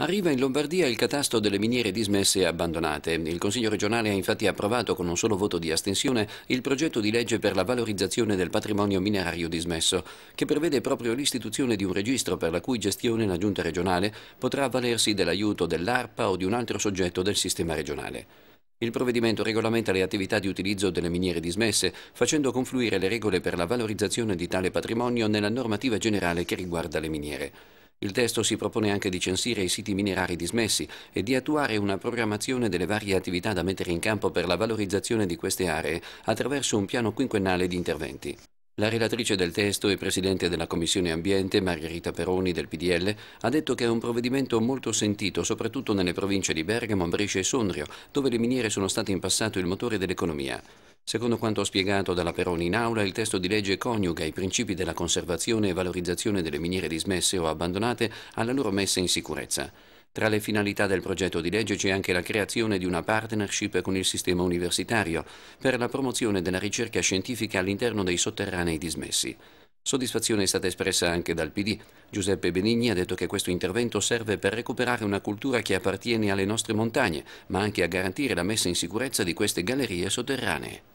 Arriva in Lombardia il catasto delle miniere dismesse e abbandonate. Il Consiglio regionale ha infatti approvato con un solo voto di astensione il progetto di legge per la valorizzazione del patrimonio minerario dismesso, che prevede proprio l'istituzione di un registro per la cui gestione la Giunta regionale potrà avvalersi dell'aiuto dell'ARPA o di un altro soggetto del sistema regionale. Il provvedimento regolamenta le attività di utilizzo delle miniere dismesse, facendo confluire le regole per la valorizzazione di tale patrimonio nella normativa generale che riguarda le miniere. Il testo si propone anche di censire i siti minerari dismessi e di attuare una programmazione delle varie attività da mettere in campo per la valorizzazione di queste aree attraverso un piano quinquennale di interventi. La relatrice del testo e presidente della Commissione Ambiente, Margherita Peroni del PDL, ha detto che è un provvedimento molto sentito, soprattutto nelle province di Bergamo, Brescia e Sondrio, dove le miniere sono state in passato il motore dell'economia. Secondo quanto spiegato dalla Peroni in aula, il testo di legge coniuga i principi della conservazione e valorizzazione delle miniere dismesse o abbandonate alla loro messa in sicurezza. Tra le finalità del progetto di legge c'è anche la creazione di una partnership con il sistema universitario per la promozione della ricerca scientifica all'interno dei sotterranei dismessi. Soddisfazione è stata espressa anche dal PD. Giuseppe Benigni ha detto che questo intervento serve per recuperare una cultura che appartiene alle nostre montagne, ma anche a garantire la messa in sicurezza di queste gallerie sotterranee.